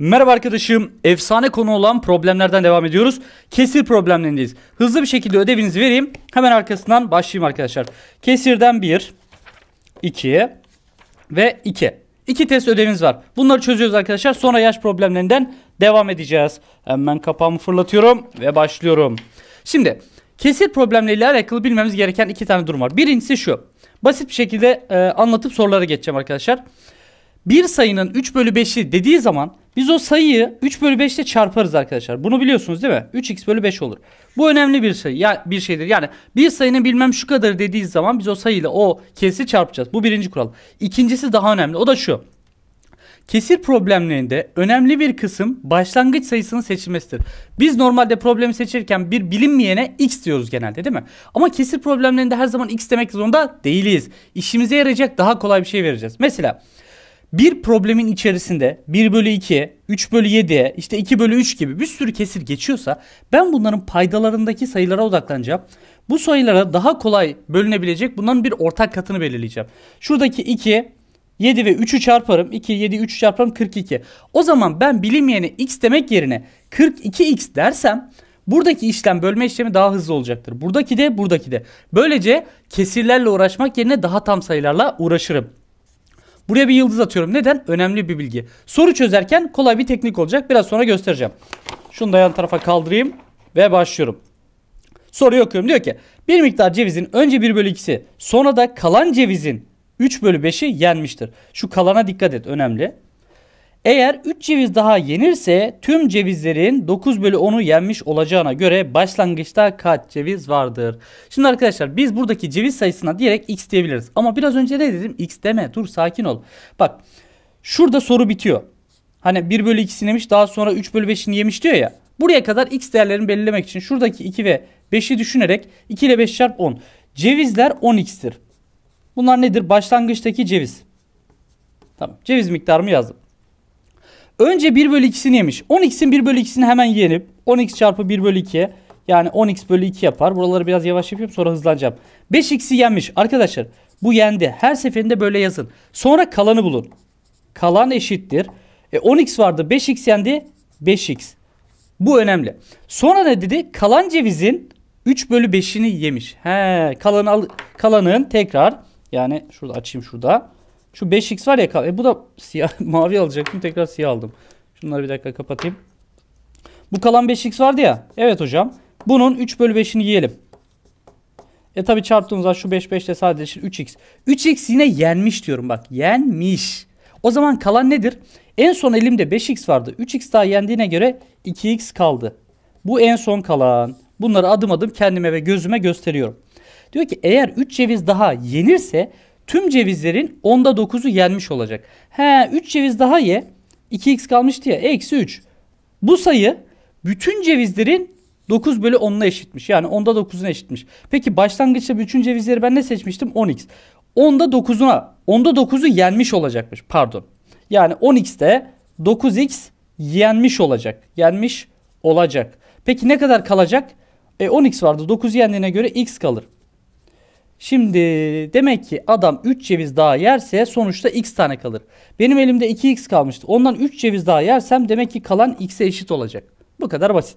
Merhaba arkadaşım. Efsane konu olan problemlerden devam ediyoruz. Kesir problemlerindeyiz. Hızlı bir şekilde ödevinizi vereyim. Hemen arkasından başlayayım arkadaşlar. Kesirden 1, 2 ve 2. İki test ödevimiz var. Bunları çözüyoruz arkadaşlar. Sonra yaş problemlerinden devam edeceğiz. Hemen kapağımı fırlatıyorum ve başlıyorum. Şimdi kesir problemleriyle alakalı bilmemiz gereken iki tane durum var. Birincisi şu. Basit bir şekilde e, anlatıp sorulara geçeceğim arkadaşlar. Bir sayının 3 bölü 5'i dediği zaman biz o sayıyı 3 bölü 5 ile çarparız arkadaşlar. Bunu biliyorsunuz değil mi? 3x bölü 5 olur. Bu önemli bir sayı şey, Ya bir şeydir. Yani bir sayının bilmem şu kadar dediği zaman biz o sayıyla o kesi çarpacağız. Bu birinci kural. İkincisi daha önemli. O da şu. Kesir problemlerinde önemli bir kısım başlangıç sayısının seçilmesidir. Biz normalde problemi seçirken bir bilinmeyene x diyoruz genelde değil mi? Ama kesir problemlerinde her zaman x demek zorunda değiliz. İşimize yarayacak daha kolay bir şey vereceğiz. Mesela bir problemin içerisinde 1 bölü 2, 3 bölü 7, işte 2 bölü 3 gibi bir sürü kesir geçiyorsa ben bunların paydalarındaki sayılara odaklanacağım. Bu sayılara daha kolay bölünebilecek bunların bir ortak katını belirleyeceğim. Şuradaki 2, 7 ve 3'ü çarparım. 2, 7, 3'ü çarparım 42. O zaman ben bilinmeyene x demek yerine 42x dersem buradaki işlem bölme işlemi daha hızlı olacaktır. Buradaki de buradaki de. Böylece kesirlerle uğraşmak yerine daha tam sayılarla uğraşırım. Buraya bir yıldız atıyorum. Neden? Önemli bir bilgi. Soru çözerken kolay bir teknik olacak. Biraz sonra göstereceğim. Şunu da yan tarafa kaldırayım ve başlıyorum. Soruyu okuyorum. Diyor ki bir miktar cevizin önce 1 bölü 2'si sonra da kalan cevizin 3 bölü 5'i yenmiştir. Şu kalana dikkat et önemli. Eğer 3 ceviz daha yenirse tüm cevizlerin 9 bölü 10'u yenmiş olacağına göre başlangıçta kaç ceviz vardır? Şimdi arkadaşlar biz buradaki ceviz sayısına diyerek x diyebiliriz. Ama biraz önce ne dedim? x deme dur sakin ol. Bak şurada soru bitiyor. Hani 1 bölü 2'sini yemiş daha sonra 3 bölü 5'ini yemiş diyor ya. Buraya kadar x değerlerini belirlemek için şuradaki 2 ve 5'i düşünerek 2 ile 5 çarp 10. Cevizler 10x'tir. Bunlar nedir? Başlangıçtaki ceviz. Tamam. Ceviz miktarımı yazdım. Önce 1 bölü 2'sini yemiş. 10x'in 1 bölü 2'sini hemen yenip 10x çarpı 1 bölü 2'ye yani 10x bölü 2 yapar. Buraları biraz yavaş yapayım sonra hızlanacağım. 5x'i yenmiş. Arkadaşlar bu yendi. Her seferinde böyle yazın. Sonra kalanı bulun. Kalan eşittir. E, 10x vardı. 5x yendi. 5x. Bu önemli. Sonra ne dedi? Kalan cevizin 3 bölü 5'ini yemiş. He, kalanı al, kalanın tekrar yani şurada açayım şurada. Şu 5x var ya. E bu da siyah, mavi alacaktım. Tekrar siyah aldım. Şunları bir dakika kapatayım. Bu kalan 5x vardı ya. Evet hocam. Bunun 3 bölü 5'ini yiyelim. E tabi çarptığımızda şu 5 5 ile sadece 3x. 3x yine yenmiş diyorum bak. Yenmiş. O zaman kalan nedir? En son elimde 5x vardı. 3x daha yendiğine göre 2x kaldı. Bu en son kalan. Bunları adım adım kendime ve gözüme gösteriyorum. Diyor ki eğer 3 ceviz daha yenirse Tüm cevizlerin onda 9'u yenmiş olacak. He 3 ceviz daha ye. 2x kalmıştı ya. Eksi 3. Bu sayı bütün cevizlerin 9 bölü 10'una eşitmiş. Yani onda 9'una eşitmiş. Peki başlangıçta bütün cevizleri ben ne seçmiştim? 10x. Onda 9'una onda 9'u yenmiş olacakmış. Pardon. Yani 10x'te 9x yenmiş olacak. Yenmiş olacak. Peki ne kadar kalacak? E 10x vardı. 9 yendiğine göre x kalır. Şimdi demek ki adam 3 ceviz daha yerse sonuçta x tane kalır. Benim elimde 2x kalmıştı. Ondan 3 ceviz daha yersem demek ki kalan x'e eşit olacak. Bu kadar basit.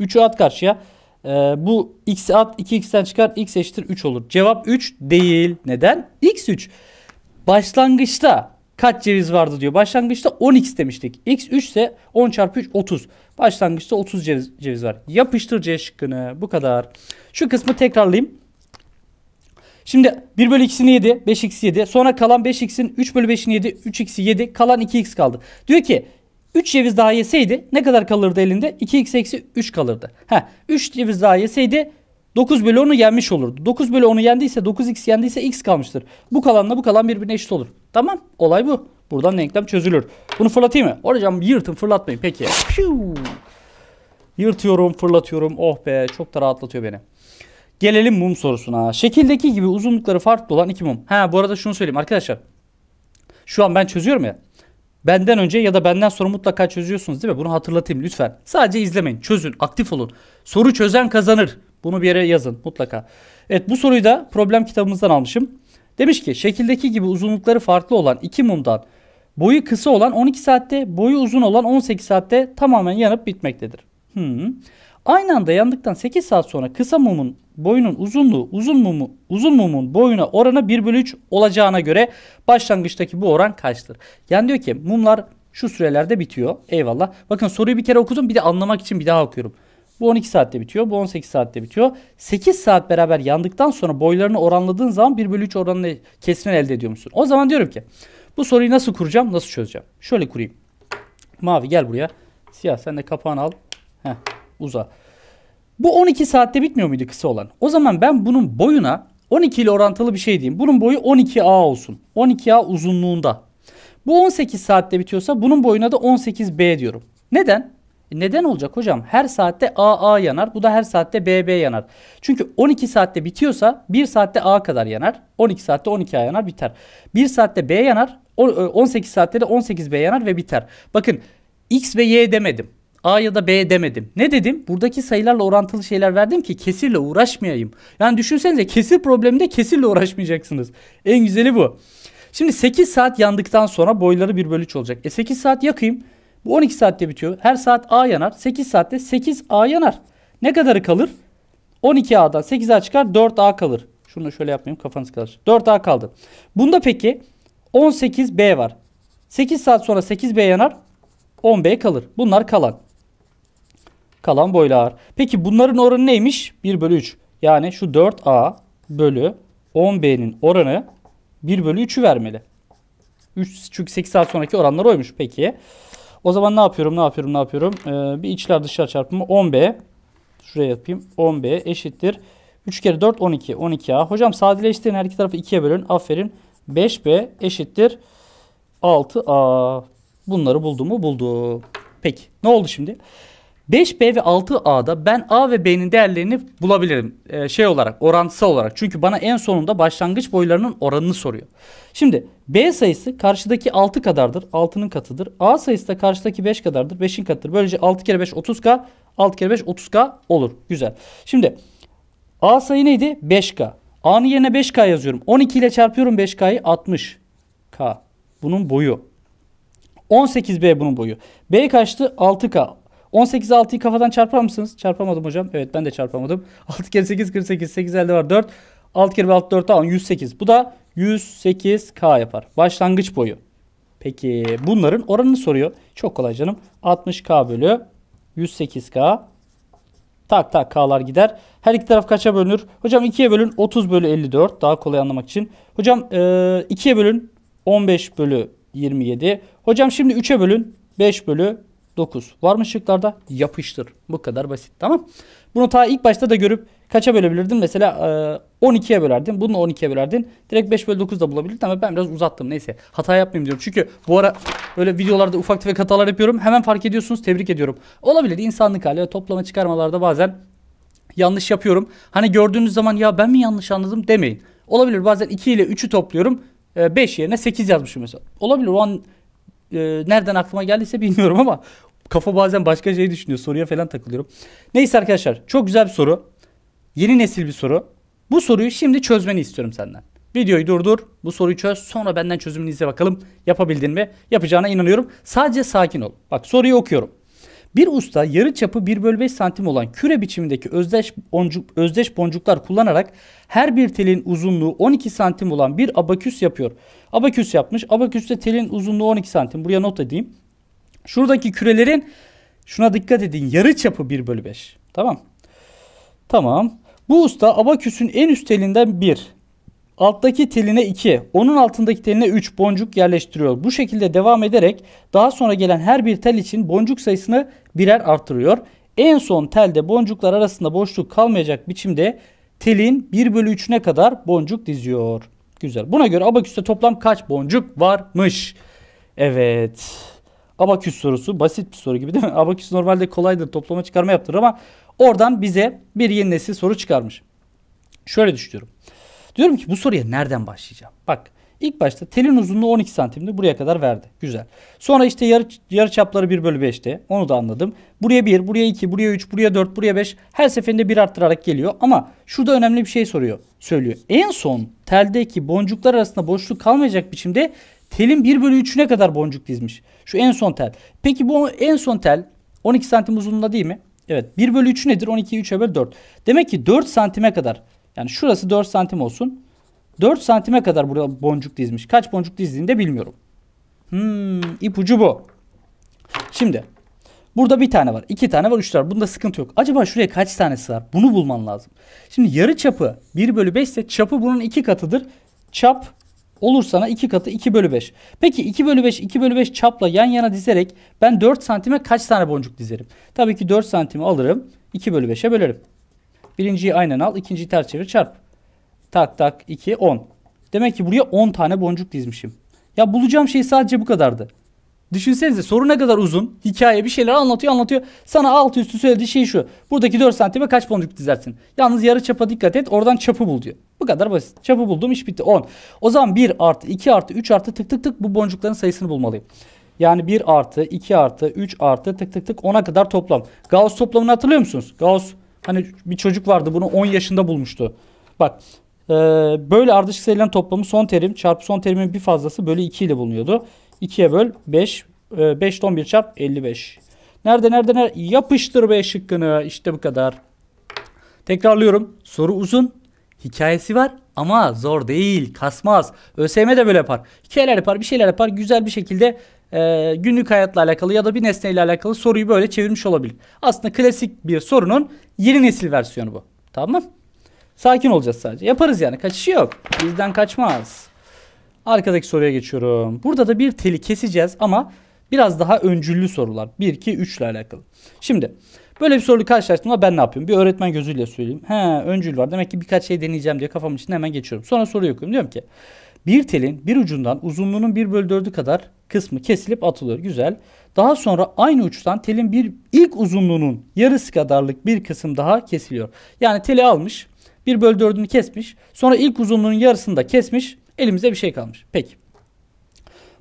3'ü at karşıya. Ee, bu x'i at 2x'ten çıkar x eşittir 3 olur. Cevap 3 değil. Neden? x 3. Başlangıçta kaç ceviz vardı diyor. Başlangıçta 10x demiştik. x 3 ise 10 çarpı 3 30. Başlangıçta 30 ceviz, ceviz var. Yapıştır C şıkkını. Bu kadar. Şu kısmı tekrarlayayım. Şimdi 1 bölü x'ini 7, 5x 7. Sonra kalan 5x'in 3 bölü 5'ini 7, 3 x 7. Kalan 2x kaldı. Diyor ki 3 ceviz daha yeseydi ne kadar kalırdı elinde? 2x eksi 3 kalırdı. Ha, 3 ceviz daha yeseydi 9 bölü 10'u yenmiş olurdu. 9 bölü 10'u yendiyse 9x yendiyse x kalmıştır. Bu kalanla bu kalan birbirine eşit olur. Tamam olay bu. Buradan denklem çözülür. Bunu fırlatayım mı? Hocam yırtın fırlatmayın peki. Piyuu. Yırtıyorum fırlatıyorum oh be çok da rahatlatıyor beni. Gelelim mum sorusuna. Şekildeki gibi uzunlukları farklı olan iki mum. Ha bu arada şunu söyleyeyim arkadaşlar. Şu an ben çözüyorum ya. Benden önce ya da benden sonra mutlaka çözüyorsunuz değil mi? Bunu hatırlatayım lütfen. Sadece izlemeyin, çözün, aktif olun. Soru çözen kazanır. Bunu bir yere yazın mutlaka. Evet bu soruyu da problem kitabımızdan almışım. Demiş ki şekildeki gibi uzunlukları farklı olan iki mumdan boyu kısa olan 12 saatte, boyu uzun olan 18 saatte tamamen yanıp bitmektedir. Hmm. Aynı anda yandıktan 8 saat sonra kısa mumun boyunun uzunluğu uzun mumu uzun mumun boyuna oranı 1 bölü 3 olacağına göre başlangıçtaki bu oran kaçtır? Yani diyor ki mumlar şu sürelerde bitiyor. Eyvallah. Bakın soruyu bir kere okudum bir de anlamak için bir daha okuyorum. Bu 12 saatte bitiyor. Bu 18 saatte bitiyor. 8 saat beraber yandıktan sonra boylarını oranladığın zaman 1 bölü 3 oranını kesmen elde ediyormuşsun. O zaman diyorum ki bu soruyu nasıl kuracağım? Nasıl çözeceğim? Şöyle kurayım. Mavi gel buraya. Siyah sen de kapağını al. Heh, uza. Bu 12 saatte bitmiyor muydu kısa olan? O zaman ben bunun boyuna 12 ile orantılı bir şey diyeyim. Bunun boyu 12A olsun. 12A uzunluğunda. Bu 18 saatte bitiyorsa bunun boyuna da 18B diyorum. Neden? E neden olacak hocam? Her saatte AA yanar. Bu da her saatte BB yanar. Çünkü 12 saatte bitiyorsa 1 saatte A kadar yanar. 12 saatte 12A yanar biter. 1 saatte B yanar. 18 e, saatte de 18B yanar ve biter. Bakın X ve Y demedim. A ya da B demedim. Ne dedim? Buradaki sayılarla orantılı şeyler verdim ki kesirle uğraşmayayım. Yani düşünsenize kesir probleminde kesirle uğraşmayacaksınız. En güzeli bu. Şimdi 8 saat yandıktan sonra boyları 1 bölü 3 olacak. E 8 saat yakayım. Bu 12 saatte bitiyor. Her saat A yanar. 8 saatte 8A yanar. Ne kadarı kalır? 12A'dan 8A çıkar 4A kalır. Şunu da şöyle yapmayayım kafanız kalır. 4A kaldı. Bunda peki 18B var. 8 saat sonra 8B yanar. 10B kalır. Bunlar kalan kalan boylar. Peki bunların oranı neymiş? 1 bölü 3. Yani şu 4A bölü 10B'nin oranı 1 bölü 3'ü vermeli. 3 çünkü 8 saat sonraki oranlar oymuş. Peki. O zaman ne yapıyorum? Ne yapıyorum? Ne yapıyorum? Ee, bir içler dışlar çarpımı 10B. Şuraya yapayım. 10B eşittir. 3 kere 4 12. 12A. Hocam sadeleştirin. Her iki tarafı 2'ye bölün. Aferin. 5B eşittir. 6A. Bunları buldu mu? Buldu. Peki. Ne oldu şimdi? 5B ve 6A'da ben A ve B'nin değerlerini bulabilirim. Ee, şey olarak, orantısal olarak. Çünkü bana en sonunda başlangıç boylarının oranını soruyor. Şimdi B sayısı karşıdaki 6 kadardır. 6'nın katıdır. A sayısı da karşıdaki 5 kadardır. 5'in katıdır. Böylece 6 kere 5 30K. 6 kere 5 30K olur. Güzel. Şimdi A sayı neydi? 5K. A'nın yerine 5K yazıyorum. 12 ile çarpıyorum 5K'yı. 60K. Bunun boyu. 18B bunun boyu. B kaçtı? 6K. 18 6'yı kafadan çarpar mısınız? Çarpamadım hocam. Evet ben de çarpamadım. 6 kere 8 48. 8 elde var 4. 6 kere 6 4 10 108. Bu da 108K yapar. Başlangıç boyu. Peki bunların oranını soruyor. Çok kolay canım. 60K bölü 108K. Tak tak K'lar gider. Her iki taraf kaça bölünür? Hocam 2'ye bölün 30 bölü 54. Daha kolay anlamak için. Hocam 2'ye bölün 15 bölü 27. Hocam şimdi 3'e bölün 5 bölü 9. Var mı şıklarda? Yapıştır. Bu kadar basit. Tamam. Bunu ta ilk başta da görüp kaça bölebilirdin? Mesela e, 12'ye bölerdin. Bunu 12'ye bölerdin. Direkt 5 bölü 9 da bulabilirdin ama ben biraz uzattım. Neyse hata yapmayayım diyorum. Çünkü bu ara böyle videolarda ufak tefek hatalar yapıyorum. Hemen fark ediyorsunuz. Tebrik ediyorum. Olabilir. insanlık hali ve toplama çıkarmalarda bazen yanlış yapıyorum. Hani gördüğünüz zaman ya ben mi yanlış anladım demeyin. Olabilir bazen 2 ile 3'ü topluyorum. 5 e, yerine 8 yazmışım mesela. Olabilir o an e, nereden aklıma geldiyse bilmiyorum ama kafa bazen başka şey düşünüyor. Soruya falan takılıyorum. Neyse arkadaşlar çok güzel bir soru. Yeni nesil bir soru. Bu soruyu şimdi çözmeni istiyorum senden. Videoyu durdur. Bu soruyu çöz. Sonra benden çözümünü izle bakalım. Yapabildin mi? Yapacağına inanıyorum. Sadece sakin ol. Bak soruyu okuyorum. Bir usta yarı çapı 1 bölü 5 santim olan küre biçimindeki özdeş, boncuk, özdeş boncuklar kullanarak her bir telin uzunluğu 12 santim olan bir abaküs yapıyor. Abaküs yapmış. Abaküste telin uzunluğu 12 santim. Buraya not edeyim. Şuradaki kürelerin şuna dikkat edin yarı çapı 1 bölü 5. Tamam. Tamam. Bu usta abaküsün en üst telinden 1. Alttaki teline 2. Onun altındaki teline 3 boncuk yerleştiriyor. Bu şekilde devam ederek daha sonra gelen her bir tel için boncuk sayısını birer artırıyor. En son telde boncuklar arasında boşluk kalmayacak biçimde telin 1 bölü 3'üne kadar boncuk diziyor. Güzel. Buna göre abaküste toplam kaç boncuk varmış? Evet. Abaküs sorusu basit bir soru gibi değil mi? Abaküs normalde kolaydır toplama çıkarma yaptırır ama oradan bize bir yeni nesil soru çıkarmış. Şöyle düşünüyorum. Diyorum ki bu soruya nereden başlayacağım? Bak ilk başta telin uzunluğu 12 santimdi buraya kadar verdi. Güzel. Sonra işte yarı, yarı çapları 1 bölü 5'te onu da anladım. Buraya 1, buraya 2, buraya 3, buraya 4, buraya 5 her seferinde bir arttırarak geliyor. Ama şurada önemli bir şey soruyor, söylüyor. En son teldeki boncuklar arasında boşluk kalmayacak biçimde Telin 1 bölü 3'üne kadar boncuk dizmiş. Şu en son tel. Peki bu en son tel 12 santim uzunluğunda değil mi? Evet 1 bölü 3 nedir? 12'yi 3'e böl 4. Demek ki 4 santime kadar yani şurası 4 santim olsun. 4 santime kadar burada boncuk dizmiş. Kaç boncuk dizdiğini de bilmiyorum. Hmm, ipucu bu. Şimdi burada bir tane var. iki tane var. Üç tane var. Bunda sıkıntı yok. Acaba şuraya kaç tanesi var? Bunu bulman lazım. Şimdi yarı çapı 1 bölü 5 ise çapı bunun iki katıdır. Çap olur sana 2 katı 2 bölü 5. Peki 2 bölü 5 2 bölü 5 çapla yan yana dizerek ben 4 santime kaç tane boncuk dizerim? Tabii ki 4 santimi alırım 2 bölü 5'e bölerim. Birinciyi aynen al ikinciyi ters çevir çarp. Tak tak 2 10. Demek ki buraya 10 tane boncuk dizmişim. Ya bulacağım şey sadece bu kadardı. Düşünsenize soru ne kadar uzun. Hikaye bir şeyler anlatıyor anlatıyor. Sana altı üstü söylediği şey şu. Buradaki 4 santime kaç boncuk dizersin? Yalnız yarı çapa dikkat et oradan çapı bul diyor. Bu kadar basit. Çapı buldum iş bitti 10. O zaman 1 artı 2 artı 3 artı tık tık tık bu boncukların sayısını bulmalıyım. Yani 1 artı 2 artı 3 artı tık tık tık 10'a kadar toplam. Gauss toplamını hatırlıyor musunuz? Gauss hani bir çocuk vardı bunu 10 yaşında bulmuştu. Bak böyle ardışık sayıların toplamı son terim çarpı son terimin bir fazlası bölü 2 ile bulunuyordu. 2'ye böl 5. 5 e, ton 1 çarp 55. Nerede nerede nerede? Yapıştır B şıkkını. İşte bu kadar. Tekrarlıyorum. Soru uzun. Hikayesi var ama zor değil. Kasmaz. ÖSYM de böyle yapar. Hikayeler yapar. Bir şeyler yapar. Güzel bir şekilde e, günlük hayatla alakalı ya da bir nesneyle alakalı soruyu böyle çevirmiş olabilir. Aslında klasik bir sorunun yeni nesil versiyonu bu. Tamam mı? Sakin olacağız sadece. Yaparız yani. Kaçışı yok. Bizden kaçmaz. Arkadaki soruya geçiyorum. Burada da bir teli keseceğiz ama biraz daha öncüllü sorular. 1, 2, 3 ile alakalı. Şimdi böyle bir soruyla karşılaştığımda ben ne yapıyorum? Bir öğretmen gözüyle söyleyeyim. He öncül var. Demek ki birkaç şey deneyeceğim diye kafamın içinde hemen geçiyorum. Sonra soruyu okuyorum. Diyorum ki bir telin bir ucundan uzunluğunun 1 bölü 4'ü kadar kısmı kesilip atılıyor. Güzel. Daha sonra aynı uçtan telin bir ilk uzunluğunun yarısı kadarlık bir kısım daha kesiliyor. Yani teli almış. 1 bölü 4'ünü kesmiş. Sonra ilk uzunluğunun yarısını da kesmiş. Elimizde bir şey kalmış. Peki.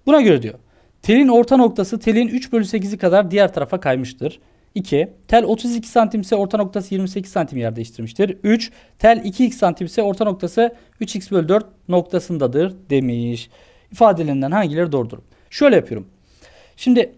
Buna göre diyor. Telin orta noktası telin 3 bölü 8'i kadar diğer tarafa kaymıştır. 2. Tel 32 santim ise orta noktası 28 santim yer değiştirmiştir. 3. Tel 2x santim ise orta noktası 3x bölü 4 noktasındadır demiş. İfadelerinden hangileri doğrudur? Şöyle yapıyorum. Şimdi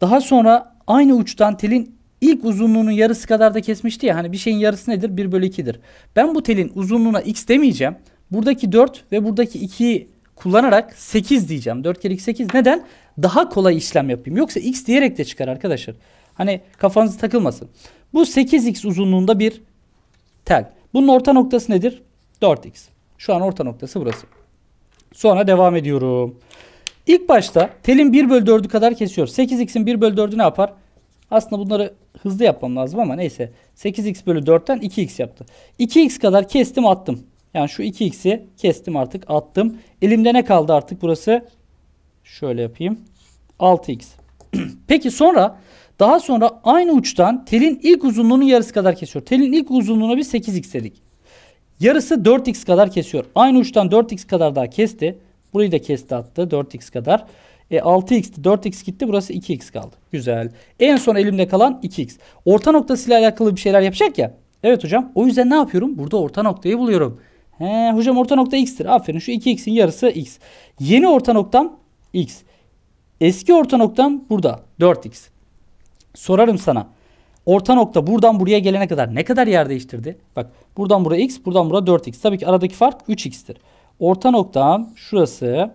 daha sonra aynı uçtan telin ilk uzunluğunun yarısı kadar da kesmişti ya. Hani bir şeyin yarısı nedir? 1 bölü 2'dir. Ben bu telin uzunluğuna x demeyeceğim. Buradaki 4 ve buradaki 2'yi kullanarak 8 diyeceğim. 4 kere 8 neden? Daha kolay işlem yapayım. Yoksa x diyerek de çıkar arkadaşlar. Hani kafanız takılmasın. Bu 8x uzunluğunda bir tel. Bunun orta noktası nedir? 4x. Şu an orta noktası burası. Sonra devam ediyorum. İlk başta telin 1 bölü 4'ü kadar kesiyor. 8x'in 1 bölü 4'ü ne yapar? Aslında bunları hızlı yapmam lazım ama neyse. 8x bölü 4'ten 2x yaptı. 2x kadar kestim attım. Yani şu 2x'i kestim artık attım. Elimde ne kaldı artık burası? Şöyle yapayım. 6x. Peki sonra daha sonra aynı uçtan telin ilk uzunluğunun yarısı kadar kesiyor. Telin ilk uzunluğuna bir 8x dedik. Yarısı 4x kadar kesiyor. Aynı uçtan 4x kadar daha kesti. Burayı da kesti attı 4x kadar. E, 6x'ti 4x gitti burası 2x kaldı. Güzel. En son elimde kalan 2x. Orta noktasıyla alakalı bir şeyler yapacak ya. Evet hocam o yüzden ne yapıyorum? Burada orta noktayı buluyorum. He, hocam orta nokta x'tir. Aferin şu 2x'in yarısı x. Yeni orta noktam x. Eski orta noktam burada 4x. Sorarım sana. Orta nokta buradan buraya gelene kadar ne kadar yer değiştirdi? Bak buradan buraya x, buradan buraya 4x. Tabii ki aradaki fark 3x'tir. Orta noktam şurası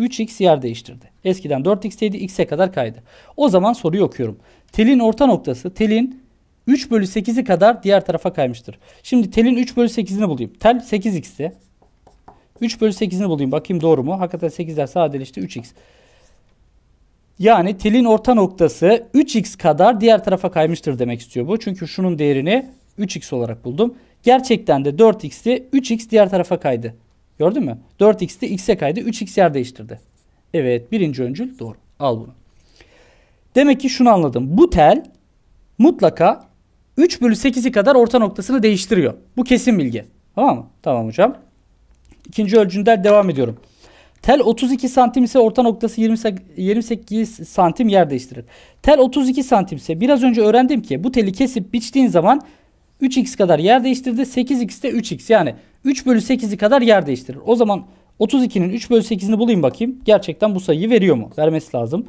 3x yer değiştirdi. Eskiden 4x'teydi x'e kadar kaydı. O zaman soruyu okuyorum. Telin orta noktası telin 3 bölü 8'i kadar diğer tarafa kaymıştır. Şimdi telin 3 bölü 8'ini bulayım. Tel 8x'ti. 3 bölü 8'ini bulayım. Bakayım doğru mu? Hakikaten 8'ler sadeleşti 3x. Yani telin orta noktası 3x kadar diğer tarafa kaymıştır demek istiyor bu. Çünkü şunun değerini 3x olarak buldum. Gerçekten de 4x'ti 3x diğer tarafa kaydı. Gördün mü? 4x'ti x'e kaydı 3x yer değiştirdi. Evet birinci öncül doğru. Al bunu. Demek ki şunu anladım. Bu tel mutlaka 3 bölü 8'i kadar orta noktasını değiştiriyor. Bu kesin bilgi. Tamam mı? Tamam hocam. İkinci ölçümden devam ediyorum. Tel 32 santim ise orta noktası 28 santim yer değiştirir. Tel 32 santim ise biraz önce öğrendim ki bu teli kesip biçtiğin zaman 3x kadar yer değiştirdi. 8x de 3x yani 3 bölü 8'i kadar yer değiştirir. O zaman 32'nin 3 bölü 8'ini bulayım bakayım. Gerçekten bu sayıyı veriyor mu? Vermesi lazım.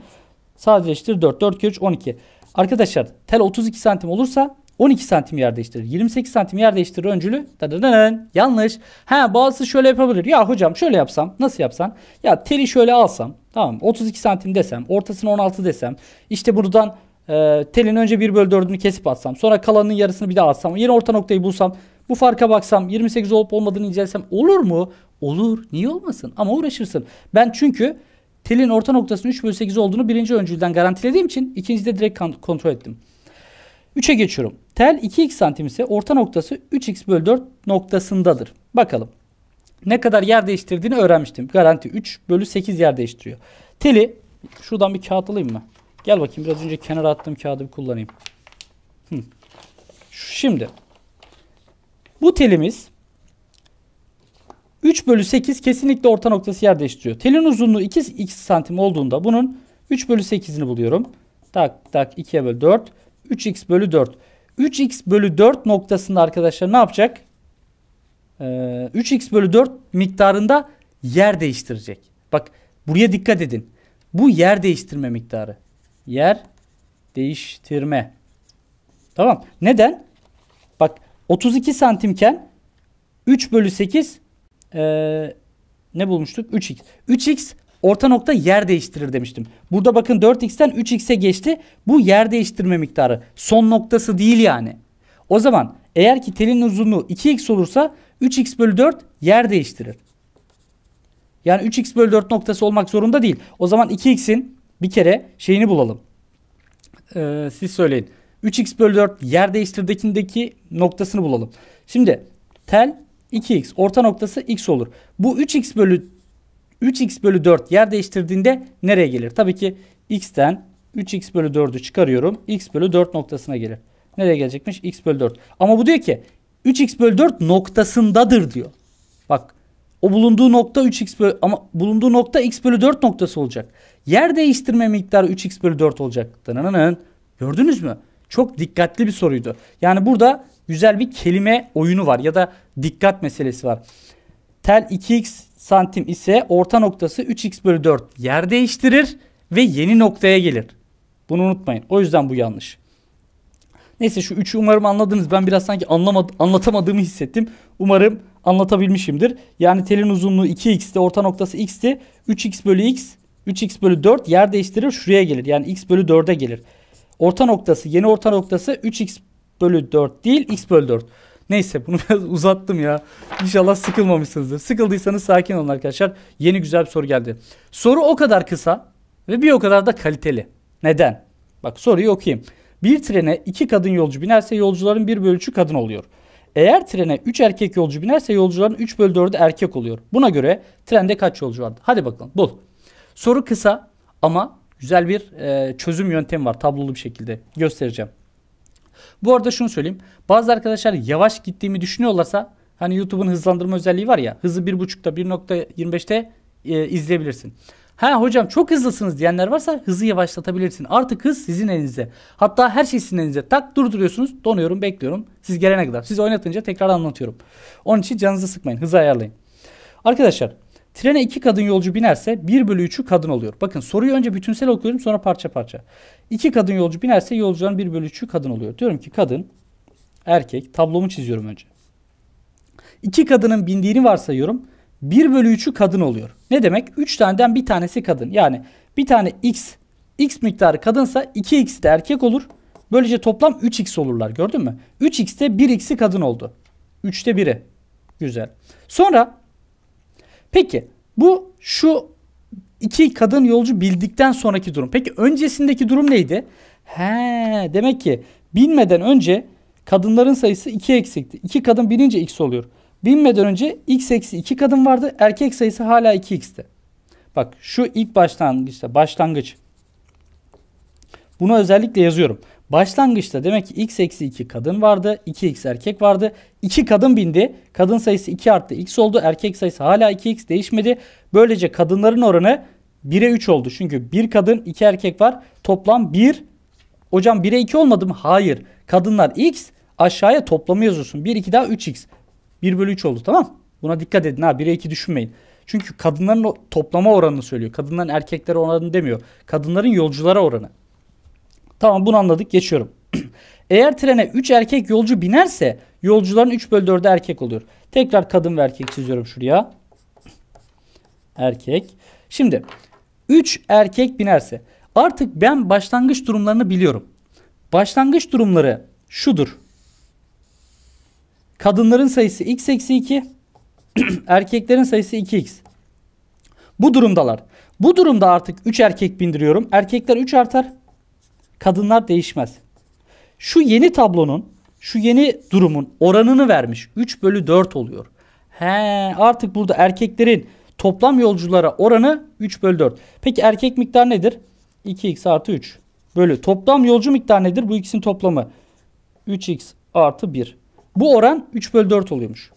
Sadeleştir 4. 4 kere 3 12. Arkadaşlar tel 32 santim olursa 12 santim yer değiştirir. 28 santim yer değiştirir öncülü. Dadadın. Yanlış. Ha bazısı şöyle yapabilir. Ya hocam şöyle yapsam. Nasıl yapsan? Ya teli şöyle alsam. Tamam 32 santim desem. Ortasını 16 desem. işte buradan e, telin önce 1 bölü 4'ünü kesip atsam. Sonra kalanın yarısını bir daha atsam. Yeni orta noktayı bulsam. Bu farka baksam 28 olup olmadığını incelsem, olur mu? Olur. Niye olmasın? Ama uğraşırsın. Ben çünkü telin orta noktasının 3 bölü 8 olduğunu birinci öncülden garantilediğim için ikincide direkt kontrol ettim. 3'e geçiyorum. Tel 2x santim ise orta noktası 3x bölü 4 noktasındadır. Bakalım. Ne kadar yer değiştirdiğini öğrenmiştim. Garanti 3 bölü 8 yer değiştiriyor. Teli şuradan bir kağıt alayım mı? Gel bakayım biraz önce kenara attığım kağıdı bir kullanayım. Hı. Şimdi bu telimiz 3 bölü 8 kesinlikle orta noktası yer değiştiriyor. Telin uzunluğu 2 x santim olduğunda bunun 3 bölü 8'ini buluyorum. Tak tak 2'ye bölü 4. 3x bölü 4. 3x bölü 4 noktasında arkadaşlar ne yapacak? Ee, 3x bölü 4 miktarında yer değiştirecek. Bak buraya dikkat edin. Bu yer değiştirme miktarı. Yer değiştirme. Tamam. Neden? Bak 32 santimken 3 bölü 8 ee, ne bulmuştuk? 3x. 3x Orta nokta yer değiştirir demiştim. Burada bakın 4x'ten 3x'e geçti. Bu yer değiştirme miktarı. Son noktası değil yani. O zaman eğer ki telin uzunluğu 2x olursa 3x bölü 4 yer değiştirir. Yani 3x bölü 4 noktası olmak zorunda değil. O zaman 2x'in bir kere şeyini bulalım. Ee, siz söyleyin. 3x bölü 4 yer değiştirdekindeki noktasını bulalım. Şimdi tel 2x orta noktası x olur. Bu 3x bölü 3x bölü 4 yer değiştirdiğinde nereye gelir? Tabii ki x'ten 3x bölü 4'ü çıkarıyorum. x bölü 4 noktasına gelir. Nereye gelecekmiş? x bölü 4. Ama bu diyor ki 3x bölü 4 noktasındadır diyor. Bak o bulunduğu nokta 3x bölü ama bulunduğu nokta x bölü 4 noktası olacak. Yer değiştirme miktarı 3x bölü 4 olacak. Dananın. Gördünüz mü? Çok dikkatli bir soruydu. Yani burada güzel bir kelime oyunu var ya da dikkat meselesi var. Tel 2x santim ise orta noktası 3x bölü 4 yer değiştirir ve yeni noktaya gelir. Bunu unutmayın. O yüzden bu yanlış. Neyse şu 3'ü umarım anladınız. Ben biraz sanki anlamad anlatamadığımı hissettim. Umarım anlatabilmişimdir. Yani telin uzunluğu 2x'ti. Orta noktası x'ti. 3x bölü x 3x bölü 4 yer değiştirir şuraya gelir. Yani x bölü 4'e gelir. Orta noktası yeni orta noktası 3x bölü 4 değil x bölü 4. Neyse bunu biraz uzattım ya. İnşallah sıkılmamışsınızdır. Sıkıldıysanız sakin olun arkadaşlar. Yeni güzel bir soru geldi. Soru o kadar kısa ve bir o kadar da kaliteli. Neden? Bak soruyu okuyayım. Bir trene iki kadın yolcu binerse yolcuların bir bölücü kadın oluyor. Eğer trene 3 erkek yolcu binerse yolcuların 3 bölü 4'ü erkek oluyor. Buna göre trende kaç yolcu vardı? Hadi bakalım bul. Soru kısa ama güzel bir e, çözüm yöntemi var tablolu bir şekilde göstereceğim. Bu arada şunu söyleyeyim. Bazı arkadaşlar yavaş gittiğimi düşünüyorlarsa hani YouTube'un hızlandırma özelliği var ya hızı 1.5'ta 1.25'te e, izleyebilirsin. Ha hocam çok hızlısınız diyenler varsa hızı yavaşlatabilirsin. Artık hız sizin elinizde. Hatta her şey sizin elinizde. Tak durduruyorsunuz. Donuyorum bekliyorum. Siz gelene kadar. Siz oynatınca tekrar anlatıyorum. Onun için canınızı sıkmayın. Hızı ayarlayın. Arkadaşlar Trene iki kadın yolcu binerse 1 bölü 3'ü kadın oluyor. Bakın soruyu önce bütünsel okuyorum sonra parça parça. İki kadın yolcu binerse yolcuların 1 bölü 3'ü kadın oluyor. Diyorum ki kadın, erkek tablomu çiziyorum önce. İki kadının bindiğini varsayıyorum. 1 bölü 3'ü kadın oluyor. Ne demek? 3 taneden bir tanesi kadın. Yani bir tane x, x miktarı kadınsa 2x de erkek olur. Böylece toplam 3x olurlar gördün mü? 3x'te 1x'i kadın oldu. 3'te 1'i. Güzel. Sonra Peki bu şu iki kadın yolcu bildikten sonraki durum. Peki öncesindeki durum neydi? He demek ki binmeden önce kadınların sayısı 2 eksikti. 2 kadın binince x oluyor. Binmeden önce x eksi 2 kadın vardı. Erkek sayısı hala 2x'ti. Bak şu ilk başlangıçta başlangıç. Bunu özellikle yazıyorum. Başlangıçta demek ki x eksi 2 kadın vardı. 2x erkek vardı. 2 kadın bindi. Kadın sayısı 2 arttı. x oldu. Erkek sayısı hala 2x değişmedi. Böylece kadınların oranı 1'e 3 oldu. Çünkü 1 kadın 2 erkek var. Toplam 1. Hocam 1'e 2 olmadı mı? Hayır. Kadınlar x aşağıya toplamı yazıyorsun. 1 2 daha 3x. 1 bölü 3 oldu tamam. Buna dikkat edin ha 1'e 2 düşünmeyin. Çünkü kadınların toplama oranını söylüyor. Kadınların erkeklere oranını demiyor. Kadınların yolculara oranı. Tamam bunu anladık geçiyorum. Eğer trene 3 erkek yolcu binerse yolcuların 3 bölü 4'ü erkek oluyor. Tekrar kadın ve erkek çiziyorum şuraya. Erkek. Şimdi 3 erkek binerse artık ben başlangıç durumlarını biliyorum. Başlangıç durumları şudur. Kadınların sayısı x eksi 2. erkeklerin sayısı 2x. Bu durumdalar. Bu durumda artık 3 erkek bindiriyorum. Erkekler 3 artar kadınlar değişmez. Şu yeni tablonun, şu yeni durumun oranını vermiş. 3 bölü 4 oluyor. He, artık burada erkeklerin toplam yolculara oranı 3 bölü 4. Peki erkek miktar nedir? 2x artı 3 bölü. Toplam yolcu miktar nedir? Bu ikisinin toplamı 3x artı 1. Bu oran 3 bölü 4 oluyormuş.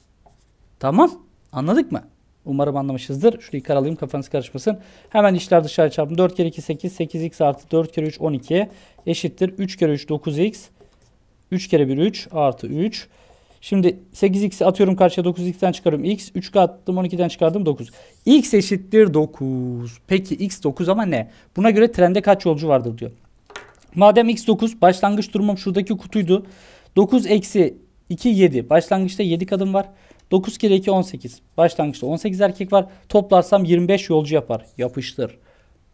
Tamam anladık mı? Umarım anlamışızdır. Şurayı karalayayım kafanız karışmasın. Hemen işler dışarı çarpın. 4 kere 2 8. 8x artı 4 kere 3 12 eşittir. 3 kere 3 9x. 3 kere 1 3 artı 3. Şimdi 8x'i atıyorum karşıya 9x'ten çıkarıyorum x. 3 kattım, 12'den çıkardım 9. x eşittir 9. Peki x 9 ama ne? Buna göre trende kaç yolcu vardır diyor. Madem x 9 başlangıç durumum şuradaki kutuydu. 9 eksi 2 7. Başlangıçta 7 kadın var. 9 kere 2 18. Başlangıçta 18 erkek var. Toplarsam 25 yolcu yapar. Yapıştır.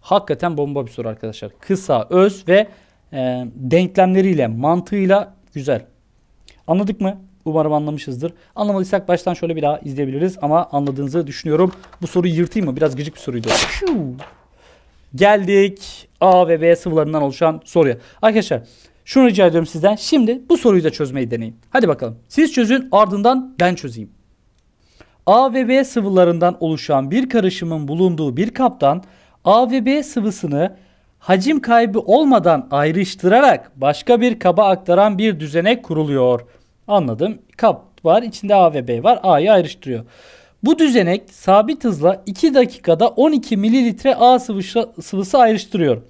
Hakikaten bomba bir soru arkadaşlar. Kısa, öz ve e, denklemleriyle, mantığıyla güzel. Anladık mı? Umarım anlamışızdır. Anlamadıysak baştan şöyle bir daha izleyebiliriz ama anladığınızı düşünüyorum. Bu soruyu yırtayım mı? Biraz gıcık bir soruydu. Geldik A ve B sıvılarından oluşan soruya. Arkadaşlar şunu rica ediyorum sizden. Şimdi bu soruyu da çözmeyi deneyin. Hadi bakalım. Siz çözün ardından ben çözeyim. A ve B sıvılarından oluşan bir karışımın bulunduğu bir kaptan A ve B sıvısını hacim kaybı olmadan ayrıştırarak başka bir kaba aktaran bir düzenek kuruluyor. Anladım. Kap var içinde A ve B var A'yı ayrıştırıyor. Bu düzenek sabit hızla 2 dakikada 12 mililitre A sıvısı, ayrıştırıyor.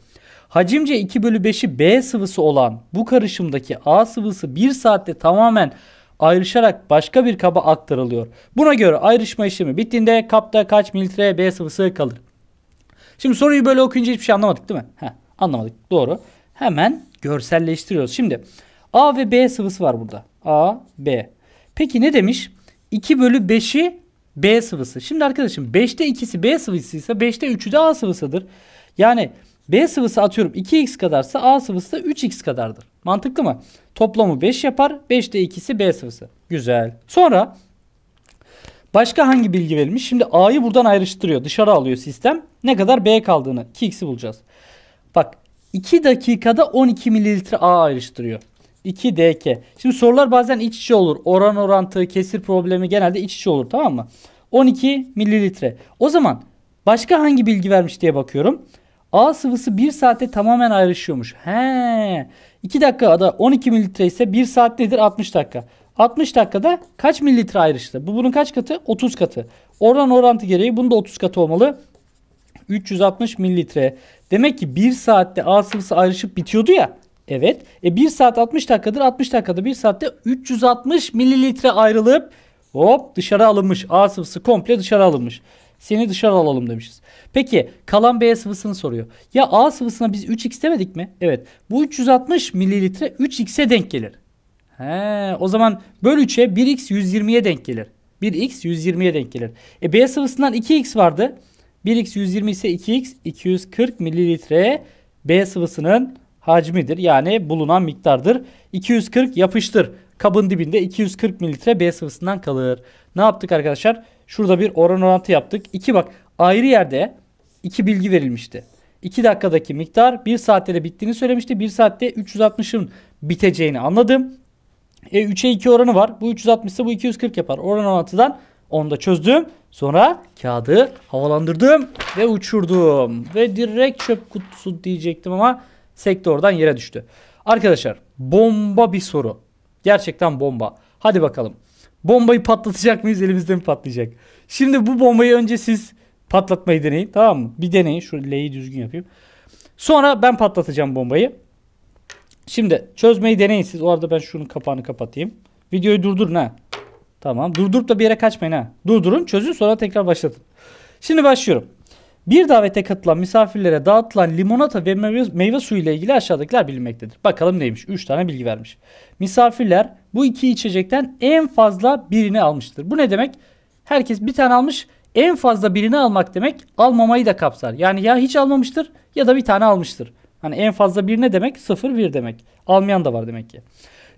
Hacimce 2 bölü 5'i B sıvısı olan bu karışımdaki A sıvısı 1 saatte tamamen ayrışarak başka bir kaba aktarılıyor. Buna göre ayrışma işlemi bittiğinde kapta kaç mililitre B sıvısı kalır? Şimdi soruyu böyle okuyunca hiçbir şey anlamadık değil mi? Heh, anlamadık doğru. Hemen görselleştiriyoruz. Şimdi A ve B sıvısı var burada. A, B. Peki ne demiş? 2 bölü 5'i B sıvısı. Şimdi arkadaşım 5'te ikisi B sıvısıysa 5'te 3'ü de A sıvısıdır. Yani B sıvısı atıyorum 2x kadarsa A sıvısı da 3x kadardır. Mantıklı mı? Toplamı 5 yapar. 5 de ikisi B sıvısı. Güzel. Sonra başka hangi bilgi verilmiş? Şimdi A'yı buradan ayrıştırıyor. Dışarı alıyor sistem. Ne kadar B kaldığını 2x'i bulacağız. Bak 2 dakikada 12 mililitre A ayrıştırıyor. 2 DK. Şimdi sorular bazen iç içe olur. Oran orantı, kesir problemi genelde iç içe olur tamam mı? 12 mililitre. O zaman başka hangi bilgi vermiş diye bakıyorum. A sıvısı 1 saatte tamamen ayrışıyormuş. He. 2 da 12 mililitre ise 1 saat nedir? 60 dakika. 60 dakikada kaç mililitre ayrıştı? Bu bunun kaç katı? 30 katı. Oran orantı gereği bunun da 30 katı olmalı. 360 mililitre. Demek ki 1 saatte A sıvısı ayrışıp bitiyordu ya. Evet. E 1 saat 60 dakikadır. 60 dakikada 1 saatte 360 mililitre ayrılıp hop dışarı alınmış. A sıvısı komple dışarı alınmış. Seni dışarı alalım demişiz. Peki kalan B sıvısını soruyor. Ya A sıvısına biz 3x demedik mi? Evet. Bu 360 mililitre 3x'e denk gelir. He, o zaman böl 3'e 1x 120'ye denk gelir. 1x 120'ye denk gelir. E B sıvısından 2x vardı. 1x 120 ise 2x 240 mililitre B sıvısının hacmidir. Yani bulunan miktardır. 240 yapıştır. Kabın dibinde 240 mililitre B sıvısından kalır ne yaptık arkadaşlar? Şurada bir oran orantı yaptık. İki bak ayrı yerde iki bilgi verilmişti. 2 dakikadaki miktar 1 saatte de bittiğini söylemişti. 1 saatte 360'ın biteceğini anladım. E, 3'e 2 oranı var. Bu 360 ise bu 240 yapar. Oran orantıdan onu da çözdüm. Sonra kağıdı havalandırdım ve uçurdum. Ve direkt çöp kutusu diyecektim ama sektörden yere düştü. Arkadaşlar bomba bir soru. Gerçekten bomba. Hadi bakalım. Bombayı patlatacak mıyız elimizde mi patlayacak? Şimdi bu bombayı önce siz patlatmayı deneyin tamam mı? Bir deneyin şu L'yi düzgün yapayım. Sonra ben patlatacağım bombayı. Şimdi çözmeyi deneyin siz. O arada ben şunun kapağını kapatayım. Videoyu durdurun ha. Tamam. Durdurup da bir yere kaçmayın ha. Durdurun, çözün sonra tekrar başlatın. Şimdi başlıyorum. Bir davete katılan misafirlere dağıtılan limonata ve meyve, meyve suyu ile ilgili aşağıdakiler bilinmektedir. Bakalım neymiş? 3 tane bilgi vermiş. Misafirler bu iki içecekten en fazla birini almıştır. Bu ne demek? Herkes bir tane almış. En fazla birini almak demek almamayı da kapsar. Yani ya hiç almamıştır ya da bir tane almıştır. Hani en fazla bir ne demek? 0 1 demek. Almayan da var demek ki.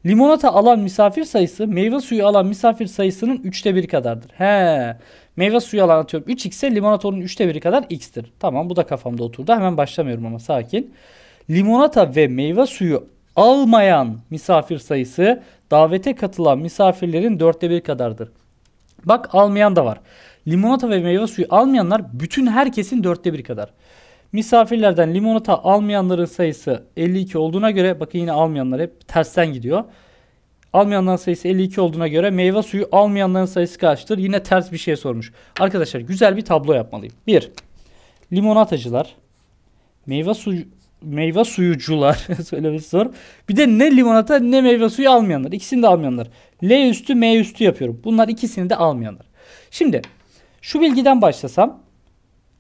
Limonata alan misafir sayısı meyve suyu alan misafir sayısının 3'te 1 kadardır. He. Meyve suyu alan atıyorum 3x ise limonatanın 3'te 1'i kadar x'tir. Tamam bu da kafamda oturdu. Hemen başlamıyorum ama sakin. Limonata ve meyve suyu almayan misafir sayısı davete katılan misafirlerin dörtte bir kadardır. Bak almayan da var. Limonata ve meyve suyu almayanlar bütün herkesin dörtte bir kadar. Misafirlerden limonata almayanların sayısı 52 olduğuna göre bakın yine almayanlar hep tersten gidiyor. Almayanların sayısı 52 olduğuna göre meyve suyu almayanların sayısı kaçtır? Yine ters bir şey sormuş. Arkadaşlar güzel bir tablo yapmalıyım. 1. Limonatacılar meyve suyu meyve suyucular söylemesi zor. Bir de ne limonata ne meyve suyu almayanlar. İkisini de almayanlar. L üstü M üstü yapıyorum. Bunlar ikisini de almayanlar. Şimdi şu bilgiden başlasam.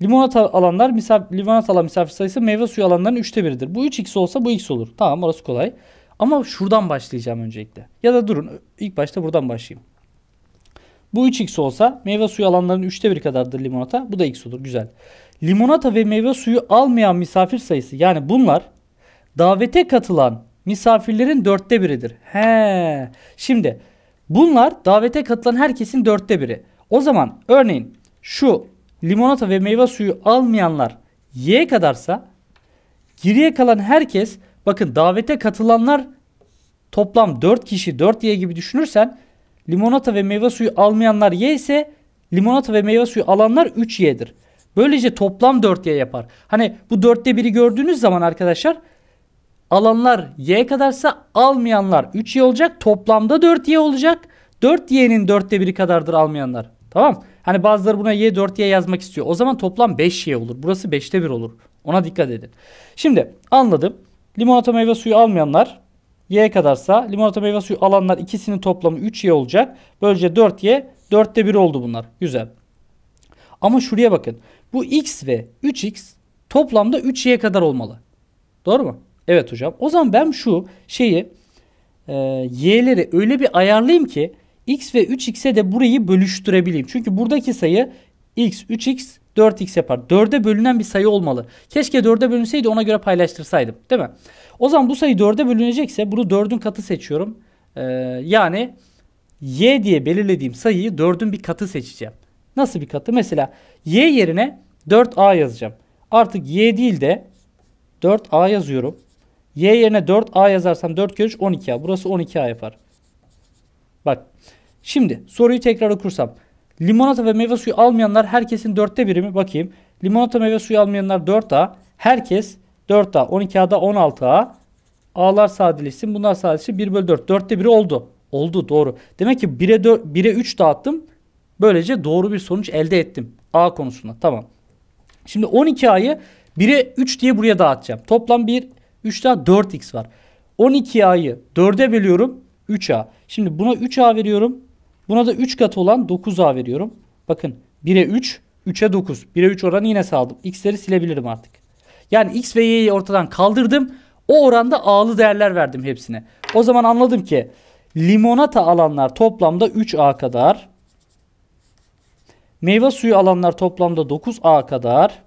Limonata alanlar, misafir, limonata alan misafir sayısı meyve suyu alanların üçte biridir. Bu 3x olsa bu x olur. Tamam orası kolay. Ama şuradan başlayacağım öncelikle. Ya da durun ilk başta buradan başlayayım. Bu 3x olsa meyve suyu alanların 3'te 1 kadardır limonata. Bu da x olur. Güzel limonata ve meyve suyu almayan misafir sayısı yani bunlar davete katılan misafirlerin dörtte biridir. He. Şimdi bunlar davete katılan herkesin dörtte biri. O zaman örneğin şu limonata ve meyve suyu almayanlar Y kadarsa geriye kalan herkes bakın davete katılanlar toplam 4 kişi 4Y gibi düşünürsen limonata ve meyve suyu almayanlar Y ise limonata ve meyve suyu alanlar 3Y'dir. Böylece toplam 4y yapar. Hani bu 4'te 1'i gördüğünüz zaman arkadaşlar alanlar y kadarsa almayanlar 3y olacak. Toplamda 4y olacak. 4y'nin 4'te 1'i kadardır almayanlar. Tamam. Hani bazıları buna y 4y yazmak istiyor. O zaman toplam 5y olur. Burası 5'te 1 olur. Ona dikkat edin. Şimdi anladım. Limonata meyve suyu almayanlar y kadarsa limonata meyve suyu alanlar ikisinin toplamı 3y olacak. Böylece 4y 4'te 1 oldu bunlar. Güzel. Ama şuraya bakın. Bu x ve 3x toplamda 3 y kadar olmalı. Doğru mu? Evet hocam. O zaman ben şu şeyi e, y'leri öyle bir ayarlayayım ki x ve 3x'e de burayı bölüştürebileyim. Çünkü buradaki sayı x, 3x, 4x yapar. 4'e bölünen bir sayı olmalı. Keşke 4'e bölünseydi ona göre paylaştırsaydım. Değil mi? O zaman bu sayı 4'e bölünecekse bunu 4'ün katı seçiyorum. Ee, yani y diye belirlediğim sayıyı 4'ün bir katı seçeceğim. Nasıl bir katı? Mesela y yerine 4a yazacağım. Artık y değil de 4a yazıyorum. Y yerine 4a yazarsam 4 kere 3 12a. Burası 12a yapar. Bak şimdi soruyu tekrar okursam. Limonata ve meyve suyu almayanlar herkesin dörtte biri mi? Bakayım. Limonata meyve suyu almayanlar 4a. Herkes 4a. 12a'da 16a. A'lar sadeleşsin. Bunlar sadeleşsin. 1 bölü 4. 4'te 1 oldu. Oldu doğru. Demek ki 1'e 4, 1'e 3 dağıttım. Böylece doğru bir sonuç elde ettim. A konusunda tamam. Şimdi 12 A'yı 1'e 3 diye buraya dağıtacağım. Toplam 1, 3 daha 4x var. 12 A'yı 4'e bölüyorum. 3A. Şimdi buna 3A veriyorum. Buna da 3 katı olan 9A veriyorum. Bakın 1'e 3, 3'e 9. 1'e 3 oranı yine sağladım. X'leri silebilirim artık. Yani X ve Y'yi ortadan kaldırdım. O oranda A'lı değerler verdim hepsine. O zaman anladım ki limonata alanlar toplamda 3A kadar Meyve suyu alanlar toplamda 9A kadar.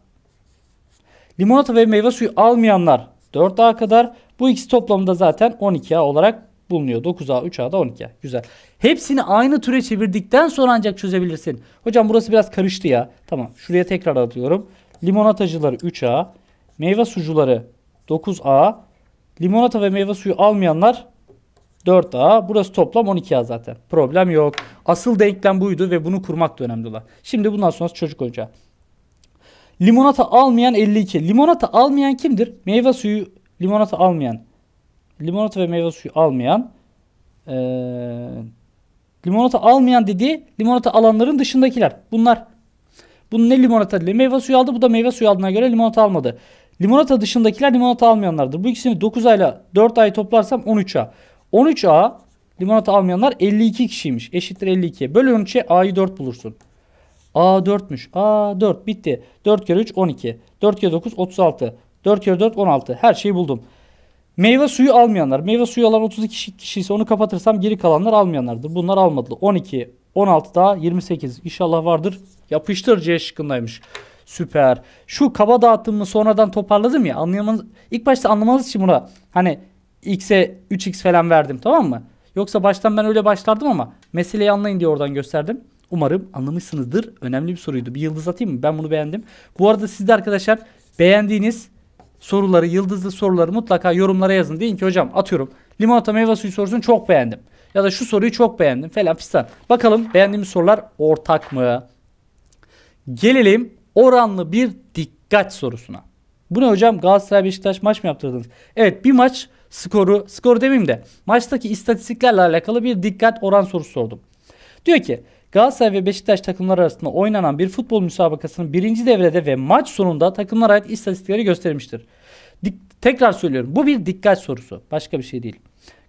Limonata ve meyve suyu almayanlar 4A kadar. Bu ikisi toplamda zaten 12A olarak bulunuyor. 9A, 3A da 12A. Güzel. Hepsini aynı türe çevirdikten sonra ancak çözebilirsin. Hocam burası biraz karıştı ya. Tamam. Şuraya tekrar atıyorum. Limonatacıları 3A. Meyve sucuları 9A. Limonata ve meyve suyu almayanlar 4A. Burası toplam 12A zaten. Problem yok. Asıl denklem buydu ve bunu kurmak da önemli olan. Şimdi bundan sonrası çocuk ocağı. Limonata almayan 52. Limonata almayan kimdir? Meyve suyu limonata almayan. Limonata ve meyve suyu almayan. Ee, limonata almayan dediği limonata alanların dışındakiler. Bunlar. Bunun ne limonata dedi? Meyve suyu aldı. Bu da meyve suyu aldığına göre limonata almadı. Limonata dışındakiler limonata almayanlardır. Bu ikisini 9 ayla 4 ay toplarsam 13 a. 13A limonata almayanlar 52 kişiymiş. Eşittir 52'ye. Böl 13'e A'yı 4 bulursun. A 4'müş. A 4 bitti. 4 kere 3 12. 4 kere 9 36. 4 kere 4 16. Her şeyi buldum. Meyve suyu almayanlar. Meyve suyu alan 32 kişi, ise onu kapatırsam geri kalanlar almayanlardır. Bunlar almadı. 12, 16 daha 28. İnşallah vardır. Yapıştır C şıkkındaymış. Süper. Şu kaba dağıttığımı sonradan toparladım ya. anlayamaz ilk başta anlamanız için buna hani x'e 3x falan verdim tamam mı? Yoksa baştan ben öyle başlardım ama meseleyi anlayın diye oradan gösterdim. Umarım anlamışsınızdır. Önemli bir soruydu. Bir yıldız atayım mı? Ben bunu beğendim. Bu arada siz de arkadaşlar beğendiğiniz soruları, yıldızlı soruları mutlaka yorumlara yazın. Deyin ki hocam atıyorum limonata meyve suyu sorusunu çok beğendim. Ya da şu soruyu çok beğendim falan fistan. Bakalım beğendiğimiz sorular ortak mı? Gelelim oranlı bir dikkat sorusuna. Bu ne hocam? Galatasaray Beşiktaş maç mı yaptırdınız? Evet bir maç skoru, skoru demeyeyim de maçtaki istatistiklerle alakalı bir dikkat oran sorusu sordum. Diyor ki Galatasaray ve Beşiktaş takımları arasında oynanan bir futbol müsabakasının birinci devrede ve maç sonunda takımlara ait istatistikleri göstermiştir. Dik tekrar söylüyorum bu bir dikkat sorusu başka bir şey değil.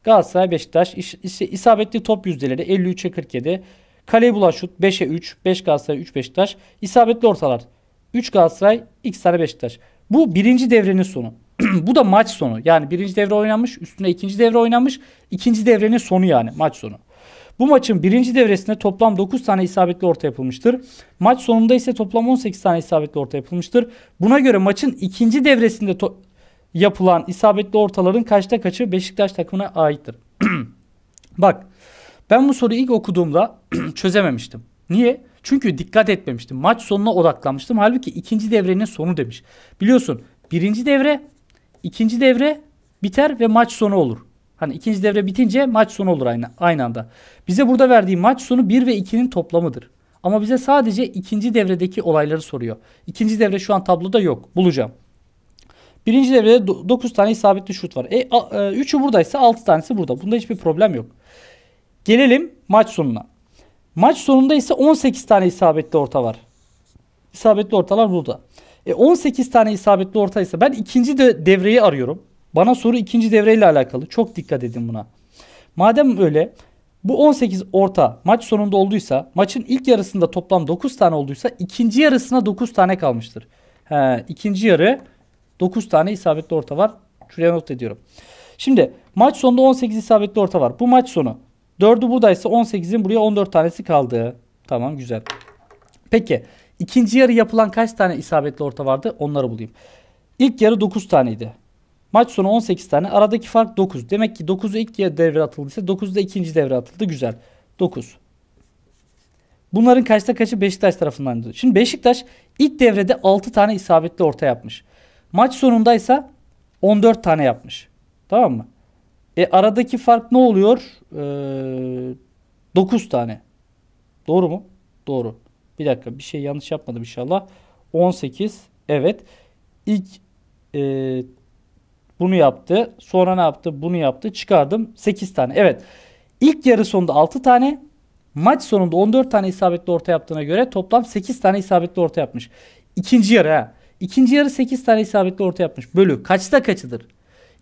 Galatasaray Beşiktaş is is isabetli top yüzdeleri 53'e 47, kaleye bulan şut 5'e 3, 5 Galatasaray 3 Beşiktaş, isabetli ortalar 3 Galatasaray, 2 tane Beşiktaş. Bu birinci devrenin sonu. bu da maç sonu. Yani birinci devre oynanmış, üstüne ikinci devre oynanmış. ikinci devrenin sonu yani maç sonu. Bu maçın birinci devresinde toplam 9 tane isabetli orta yapılmıştır. Maç sonunda ise toplam 18 tane isabetli orta yapılmıştır. Buna göre maçın ikinci devresinde yapılan isabetli ortaların kaçta kaçı Beşiktaş takımına aittir. Bak ben bu soruyu ilk okuduğumda çözememiştim. Niye? Çünkü dikkat etmemiştim. Maç sonuna odaklanmıştım. Halbuki ikinci devrenin sonu demiş. Biliyorsun birinci devre ikinci devre biter ve maç sonu olur. Hani ikinci devre bitince maç sonu olur aynı, aynı anda. Bize burada verdiği maç sonu 1 ve 2'nin toplamıdır. Ama bize sadece ikinci devredeki olayları soruyor. İkinci devre şu an tabloda yok. Bulacağım. Birinci devrede 9 tane isabetli şut var. E, 3'ü e, buradaysa 6 tanesi burada. Bunda hiçbir problem yok. Gelelim maç sonuna. Maç sonunda ise 18 tane isabetli orta var. İsabetli ortalar burada. E 18 tane isabetli orta ise ben ikinci de devreyi arıyorum. Bana soru ikinci devreyle alakalı. Çok dikkat edin buna. Madem öyle bu 18 orta maç sonunda olduysa maçın ilk yarısında toplam 9 tane olduysa ikinci yarısına 9 tane kalmıştır. He, ikinci yarı 9 tane isabetli orta var. Şuraya not ediyorum. Şimdi maç sonunda 18 isabetli orta var. Bu maç sonu. 4'ü buradaysa 18'in buraya 14 tanesi kaldı. Tamam güzel. Peki İkinci yarı yapılan kaç tane isabetli orta vardı onları bulayım. İlk yarı 9 taneydi. Maç sonu 18 tane. Aradaki fark 9. Demek ki 9'u ilk yarı devre atıldıysa 9 da ikinci devre atıldı. Güzel. 9. Bunların kaçta kaçı Beşiktaş tarafından Şimdi Beşiktaş ilk devrede 6 tane isabetli orta yapmış. Maç sonunda ise 14 tane yapmış. Tamam mı? E aradaki fark ne oluyor? Ee, 9 tane. Doğru mu? Doğru. Bir dakika bir şey yanlış yapmadım inşallah. 18 evet. İlk e, bunu yaptı. Sonra ne yaptı? Bunu yaptı. Çıkardım 8 tane. Evet. İlk yarı sonunda 6 tane. Maç sonunda 14 tane isabetli orta yaptığına göre toplam 8 tane isabetli orta yapmış. İkinci yarı ha. İkinci yarı 8 tane isabetli orta yapmış. Bölü. Kaçta kaçıdır?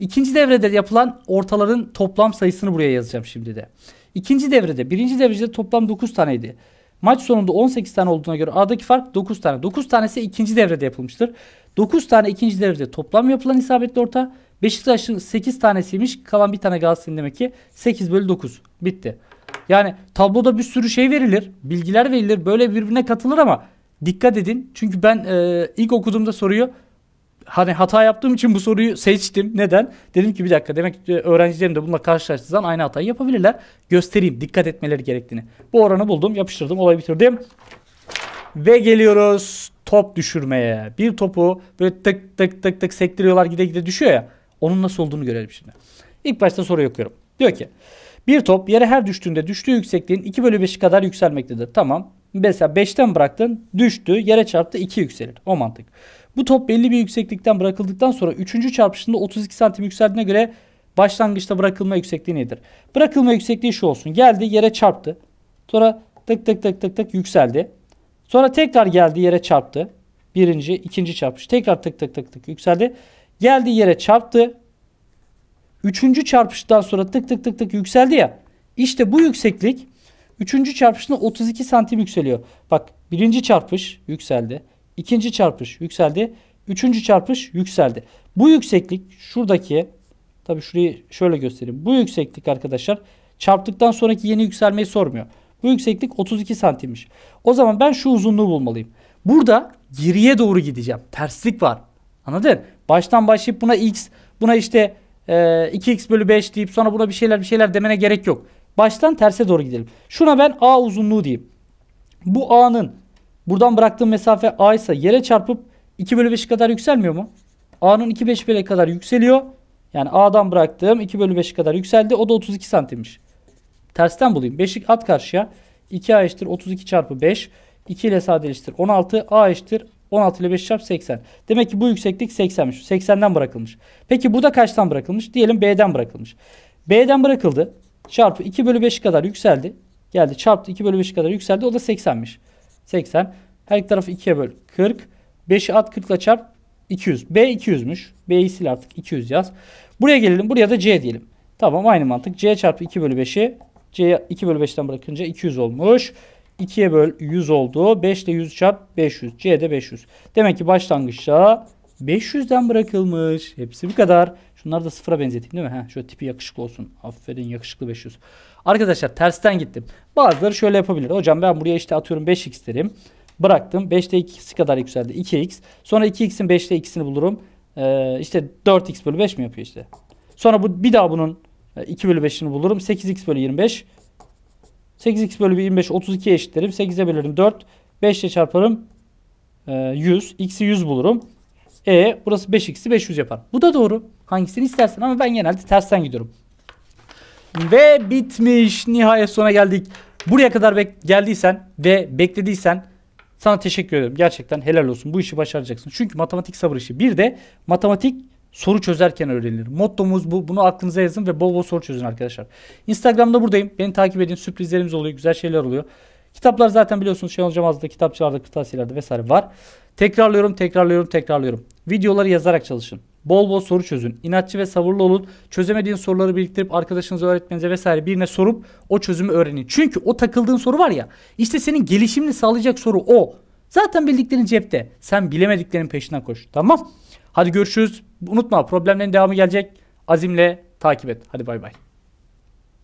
İkinci devrede yapılan ortaların toplam sayısını buraya yazacağım şimdi de. İkinci devrede, birinci devrede toplam 9 taneydi. Maç sonunda 18 tane olduğuna göre aradaki fark 9 tane. 9 tanesi ikinci devrede yapılmıştır. 9 tane ikinci devrede toplam yapılan isabetli orta. Beşiktaş'ın 8 tanesiymiş. Kalan bir tane Galatasaray'ın demek ki 8 bölü 9. Bitti. Yani tabloda bir sürü şey verilir. Bilgiler verilir. Böyle birbirine katılır ama dikkat edin. Çünkü ben e, ilk okuduğumda soruyu hani hata yaptığım için bu soruyu seçtim. Neden? Dedim ki bir dakika demek ki öğrencilerim de bununla karşılaştığı zaman aynı hatayı yapabilirler. Göstereyim dikkat etmeleri gerektiğini. Bu oranı buldum yapıştırdım olayı bitirdim. Ve geliyoruz top düşürmeye. Bir topu böyle tık tık tık tık sektiriyorlar gide gide düşüyor ya. Onun nasıl olduğunu görelim şimdi. İlk başta soruyu okuyorum. Diyor ki bir top yere her düştüğünde düştüğü yüksekliğin 2 bölü 5'i kadar yükselmektedir. Tamam. Mesela 5'ten bıraktın düştü yere çarptı 2 yükselir. O mantık. Bu top belli bir yükseklikten bırakıldıktan sonra 3. çarpışında 32 santim yükseldiğine göre başlangıçta bırakılma yüksekliği nedir? Bırakılma yüksekliği şu olsun. Geldi yere çarptı. Sonra tık tık tık tık tık yükseldi. Sonra tekrar geldi yere çarptı. Birinci, ikinci çarpış. Tekrar tık tık tık tık yükseldi. Geldi yere çarptı. Üçüncü çarpıştan sonra tık tık tık tık yükseldi ya. İşte bu yükseklik üçüncü çarpışında 32 santim yükseliyor. Bak birinci çarpış yükseldi. İkinci çarpış yükseldi. Üçüncü çarpış yükseldi. Bu yükseklik şuradaki tabii şurayı şöyle göstereyim. Bu yükseklik arkadaşlar çarptıktan sonraki yeni yükselmeyi sormuyor. Bu yükseklik 32 santimmiş. O zaman ben şu uzunluğu bulmalıyım. Burada geriye doğru gideceğim. Terslik var. Anladın? Baştan başlayıp buna x, buna işte e, 2x bölü 5 deyip sonra buna bir şeyler bir şeyler demene gerek yok. Baştan terse doğru gidelim. Şuna ben a uzunluğu diyeyim. Bu a'nın Buradan bıraktığım mesafe A ise yere çarpıp 2 bölü 5 kadar yükselmiyor mu? A'nın 2 5 bölü kadar yükseliyor. Yani A'dan bıraktığım 2 bölü 5 kadar yükseldi. O da 32 santimmiş. Tersten bulayım. 5'lik at karşıya. 2A eşittir 32 çarpı 5. 2 ile sadeleştir 16. A eşittir 16 ile 5 çarp 80. Demek ki bu yükseklik 80'miş. 80'den bırakılmış. Peki bu da kaçtan bırakılmış? Diyelim B'den bırakılmış. B'den bırakıldı. Çarpı 2 bölü 5 kadar yükseldi. Geldi çarptı 2 bölü 5 kadar yükseldi. O da 80'miş. 80. Her iki tarafı 2'ye böl 40. 5'i at 40 ile çarp 200. B 200'müş. B'yi sil artık 200 yaz. Buraya gelelim. Buraya da C diyelim. Tamam aynı mantık. C çarpı 2 bölü 5'i C 2 bölü 5'ten bırakınca 200 olmuş. 2'ye böl 100 oldu. 5 ile 100 çarp 500. C de 500. Demek ki başlangıçta 500'den bırakılmış. Hepsi bu kadar. Şunları da sıfıra benzeteyim değil mi? Heh, şöyle tipi yakışıklı olsun. Aferin yakışıklı 500. Arkadaşlar tersten gittim. Bazıları şöyle yapabilir. Hocam ben buraya işte atıyorum 5x derim. Bıraktım. 5'te 2'si kadar yükseldi. 2x. Sonra 2x'in 5'te 2'sini bulurum. Ee, işte 4x bölü 5 mi yapıyor işte. Sonra bu bir daha bunun 2 e, bölü 5'ini bulurum. 8x bölü 25. 8x bölü 25 32'ye eşitlerim. 8'e bölerim 4. 5 ile çarparım. Ee, 100. X'i 100 bulurum. E burası 5x'i 500 yapar. Bu da doğru. Hangisini istersen ama ben genelde tersten gidiyorum. Ve bitmiş. Nihayet sona geldik. Buraya kadar bek geldiysen ve beklediysen sana teşekkür ederim. Gerçekten helal olsun. Bu işi başaracaksın. Çünkü matematik sabır işi. Bir de matematik soru çözerken öğrenilir. Mottomuz bu. Bunu aklınıza yazın ve bol bol soru çözün arkadaşlar. Instagram'da buradayım. Beni takip edin. Sürprizlerimiz oluyor. Güzel şeyler oluyor. Kitaplar zaten biliyorsunuz şey olacağım azda kitapçılarda, kırtasiyelerde vesaire var. Tekrarlıyorum, tekrarlıyorum, tekrarlıyorum. Videoları yazarak çalışın. Bol bol soru çözün. İnatçı ve sabırlı olun. Çözemediğin soruları biriktirip arkadaşınıza, öğretmenize vesaire birine sorup o çözümü öğrenin. Çünkü o takıldığın soru var ya işte senin gelişimini sağlayacak soru o. Zaten bildiklerin cepte. Sen bilemediklerin peşinden koş. Tamam. Hadi görüşürüz. Unutma problemlerin devamı gelecek. Azimle takip et. Hadi bay bay.